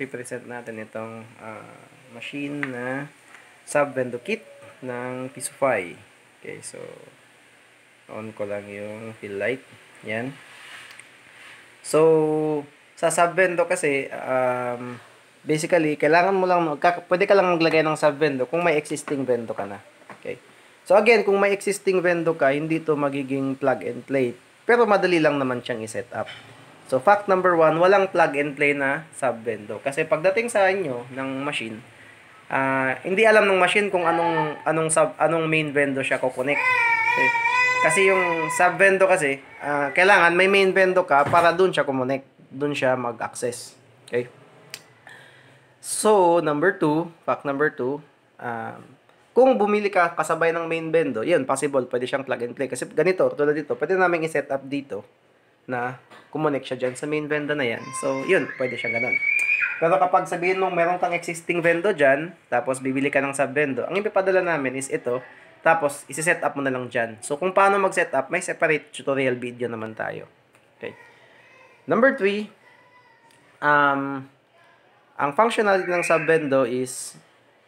ipipresent natin itong uh, machine na sub-vendo kit ng Pisofy. Okay, so on ko lang yung fill light. Yan. So, sa sub-vendo kasi, um, basically, kailangan mo lang, pwede ka lang maglagay ng sub-vendo kung may existing vendo ka na. Okay. So, again, kung may existing vendo ka, hindi to magiging plug and play. Pero madali lang naman siyang i-set up. So, fact number one, walang plug and play na sub-vendo. Kasi pagdating sa inyo ng machine, uh, hindi alam ng machine kung anong anong sub anong main vendo siya kukunik. Okay. Eh, kasi yung sub vendo kasi, uh, kailangan may main vendo ka para doon siya kumonek, doon siya mag-access. Okay? So, number 2, fact number 2, um, uh, kung bumili ka kasabay ng main vendo, yun, possible, pwede siyang plug and play. Kasi ganito, tulad dito, pwede namin i-set up dito na kumonek siya dyan sa main vendor na yan. So, yun, pwede siya ganun. Pero kapag sabihin mong meron kang existing vendor dyan, tapos bibili ka ng sub vendor ang ipapadala namin is ito, tapos isi-set up mo na lang dyan. So, kung paano mag-set up, may separate tutorial video naman tayo. Okay. Number 3, um, ang functionality ng sub vendor is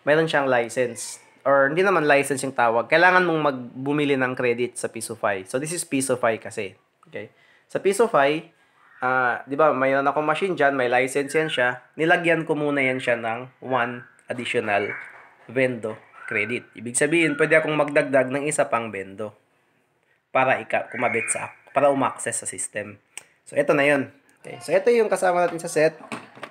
meron siyang license or hindi naman license yung tawag. Kailangan mong magbumili ng credit sa Pisofy. So, this is Pisofy kasi. Okay. Sa piso Phi, uh, di ba, mayroon akong machine dyan, may license yan siya. Nilagyan ko muna yan siya ng one additional vendo credit. Ibig sabihin, pwede akong magdagdag ng isa pang vendo para ika kumabit sa para umaccess sa system. So ito na 'yon. Okay. So ito yung kasama natin sa set.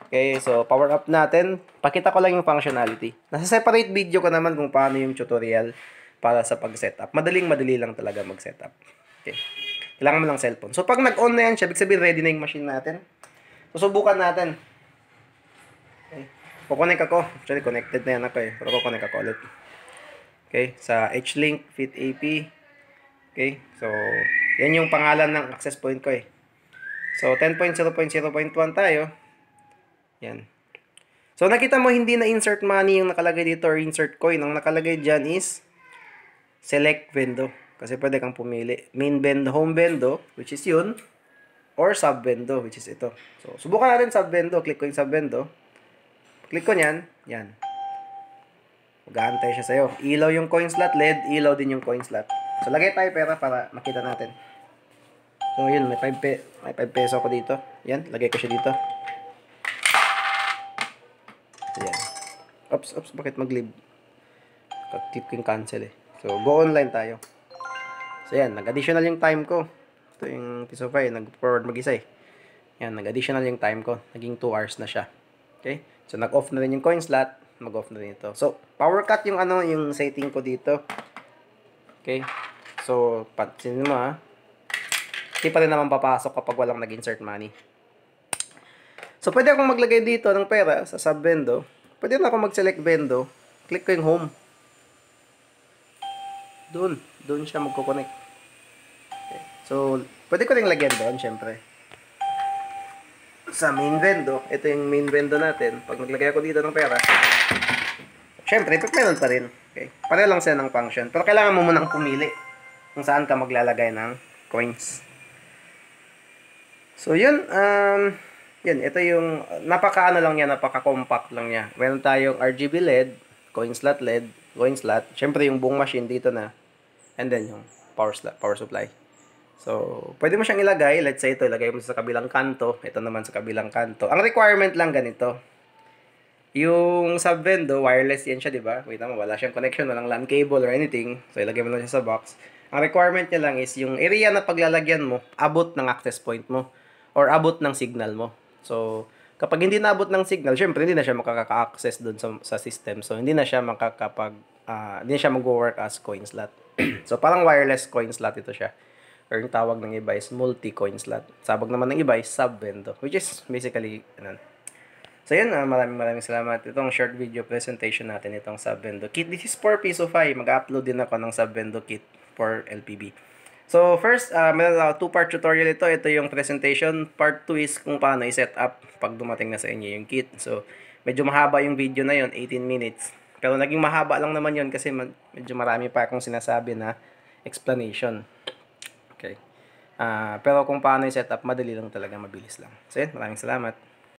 Okay, so power up natin. Pakita ko lang yung functionality. Nasa separate video ko naman kung paano yung tutorial para sa pag-setup. Madaling madali lang talaga mag-setup. Okay. Kailangan mo lang cellphone. So, pag nag-on na yan siya, ibig sabihin ready na yung machine natin. Susubukan natin. Okay. Kukonek ako. Actually, connected na yan ako eh. Pero kukonek ako ulit. Okay. Sa H-Link Fit AP. Okay. So, yan yung pangalan ng access point ko eh. So, 10.0.0.1 tayo. Yan. So, nakita mo hindi na insert money yung nakalagay dito or insert coin. Ang nakalagay dyan is select window. Kasi pwede kang pumili. Main bend, home bendo, which is yun. Or sub bendo, which is ito. So, subukan natin sub bendo. Click ko yung sub bendo. Click ko niyan. Yan. Mag-aantay siya sa'yo. Ilaw yung coin slot LED, ilaw din yung coin slot. So, lagay tayo pera para makita natin. So, yun. May 5, pe may 5 peso ko dito. Yan. Lagay ko siya dito. Yan. Oops, oops. Bakit mag-leave? Click ko yung cancel eh. So, go online tayo. So, yan. Nag-additional yung time ko. Ito yung piece of pie. Nag-forward mag-isa eh. Yan. Nag-additional yung time ko. Naging 2 hours na siya. Okay? So, nag-off na rin yung coin slot. Mag-off na rin ito. So, power cut yung ano, yung setting ko dito. Okay? So, pansin mo ha. Ah. Hindi pa rin naman papasok kapag walang nag-insert money. So, pwede akong maglagay dito ng pera sa sub vendo. Pwede na akong mag-select vendo. Click ko yung home. Doon. Doon siya magkoconnect. So, pwede ko rin lagyan doon, syempre. Sa main vendo, ito yung main vendo natin. Pag naglagay ako dito ng pera, syempre, ito meron pa rin. Okay. Pareho lang siya ng function. Pero kailangan mo munang pumili kung saan ka maglalagay ng coins. So, yun. Um, yun, ito yung, napaka ano lang niya, napaka compact lang niya. Meron tayong RGB LED, coin slot LED, coin slot. Syempre, yung buong machine dito na. And then, yung power slot, power supply. So, pwede mo siyang ilagay. Let's say ito, ilagay mo sa kabilang kanto. Ito naman sa kabilang kanto. Ang requirement lang ganito. Yung subvendo, wireless yan siya, di ba? Wait naman, wala siyang connection, walang LAN cable or anything. So, ilagay mo lang siya sa box. Ang requirement niya lang is yung area na paglalagyan mo, abot ng access point mo or abot ng signal mo. So, kapag hindi naabot ng signal, syempre hindi na siya makaka-access doon sa, sa system. So, hindi na siya makakapag, uh, hindi na siya mag-work as coin slot. so, parang wireless coin slot ito siya or yung tawag ng iba is multi-coin slot. Sabag naman ng iba is sub-vendo, which is basically, ano. So, yan, uh, ah, maraming maraming salamat. Itong short video presentation natin, itong sub-vendo kit. This is 4 piece of 5. Mag-upload din ako ng sub-vendo kit for LPB. So, first, uh, meron ako two-part tutorial ito. Ito yung presentation. Part 2 is kung paano i-set up pag dumating na sa inyo yung kit. So, medyo mahaba yung video na yon 18 minutes. Pero naging mahaba lang naman yon kasi medyo marami pa akong sinasabi na explanation. Uh, pero kung paano yung setup, madali lang talaga, mabilis lang. So yun, maraming salamat.